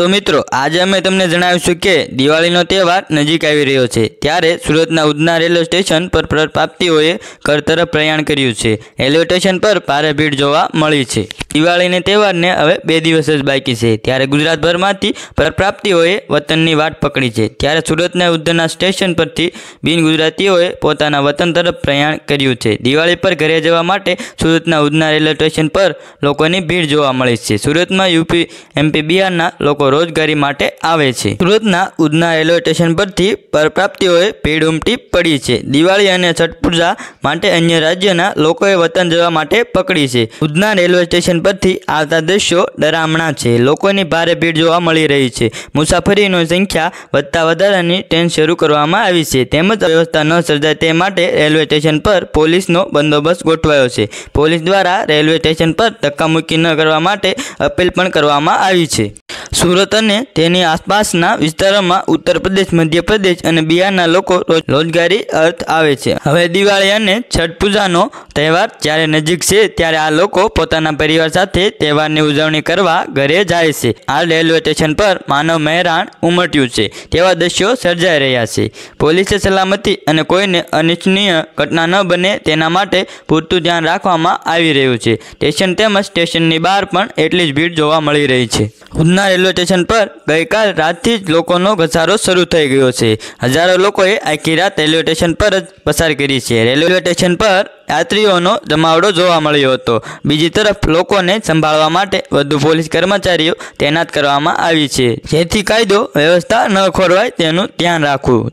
તો મિત્રો આજે અમે તમને જણાવીશું કે દિવાળીનો તહેવાર નજીક આવી રહ્યો છે ત્યારે સુરતના ઉધના રેલવે સ્ટેશન પર પ્રાપ્તિઓએ ઘર તરફ પ્રયાણ કર્યું છે રેલવે સ્ટેશન પર ભારે ભીડ જોવા મળી છે દિવાળીને તહેવારને હવે બે દિવસ જ બાકી છે ત્યારે ગુજરાતભરમાંથી પરપ્રાપ્તિઓએ વતનની વાટ પકડી છે ત્યારે સુરતના ઉદ્ધના સ્ટેશન પરથી બિન ગુજરાતીઓએ પોતાના વતન તરફ પ્રયાણ કર્યું છે દિવાળી પર ઘરે જવા માટે સુરતના ઉધના રેલવે સ્ટેશન પર લોકોની ભીડ જોવા મળે છે સુરતમાં યુપી એમપી બિહારના લોકો રોજગારી માટે આવે છે સુરતના ઉધના રેલવે સ્ટેશન પરથી પરપ્રાપ્તિઓએ ભીડ ઉમટી પડી છે દિવાળી અને છઠ પૂજા માટે અન્ય રાજ્યના લોકોએ વતન જવા માટે પકડી છે ઉધના રેલવે સ્ટેશન સ્ટેશન પરથી આવતા દ્રશ્યો ડરામણા છે લોકોની ભારે ભીડ જોવા મળી રહી છે મુસાફરીની સંખ્યા વધતા વધારાની ટ્રેન શરૂ કરવામાં આવી છે તેમજ વ્યવસ્થા ન સર્જાય તે માટે રેલવે સ્ટેશન પર પોલીસનો બંદોબસ્ત ગોઠવાયો છે પોલીસ દ્વારા રેલવે સ્ટેશન પર ધક્કામુક્કી ન કરવા માટે અપીલ પણ કરવામાં આવી છે સુરત અને તેની આસપાસના વિસ્તારોમાં ઉત્તર પ્રદેશ મધ્યપ્રદેશ અને બિહારના લોકો રોજગારી અર્થ આવે છે હવે દિવાળી અને છઠ પૂજાનો તહેવાર જ્યારે નજીક છે ત્યારે આ લોકો પોતાના પરિવાર સાથે તહેવારની ઉજવણી કરવા ઘરે જાય છે આ રેલવે સ્ટેશન પર માનવ મહેરાણ ઉમટ્યું છે તેવા દ્રશ્યો સર્જાઈ રહ્યા છે પોલીસે સલામતી અને કોઈને અનિચ્છનીય ઘટના ન બને તેના માટે પૂરતું ધ્યાન રાખવામાં આવી રહ્યું છે સ્ટેશન તેમજ સ્ટેશનની બહાર પણ એટલી જ ભીડ જોવા મળી રહી છે ઉધના રેલવે સ્ટેશન પર ગઈકાલ રાતથી જ લોકોનો ઘસારો શરૂ થઈ ગયો છે હજારો લોકોએ આખી રાત રેલવે સ્ટેશન પર જ પસાર કરી છે રેલવે સ્ટેશન પર યાત્રીઓનો જમાવડો જોવા મળ્યો હતો બીજી તરફ લોકોને સંભાળવા માટે વધુ પોલીસ કર્મચારીઓ તૈનાત કરવામાં આવી છે જેથી કાયદો વ્યવસ્થા ન ખોરવાય તેનું ધ્યાન રાખવું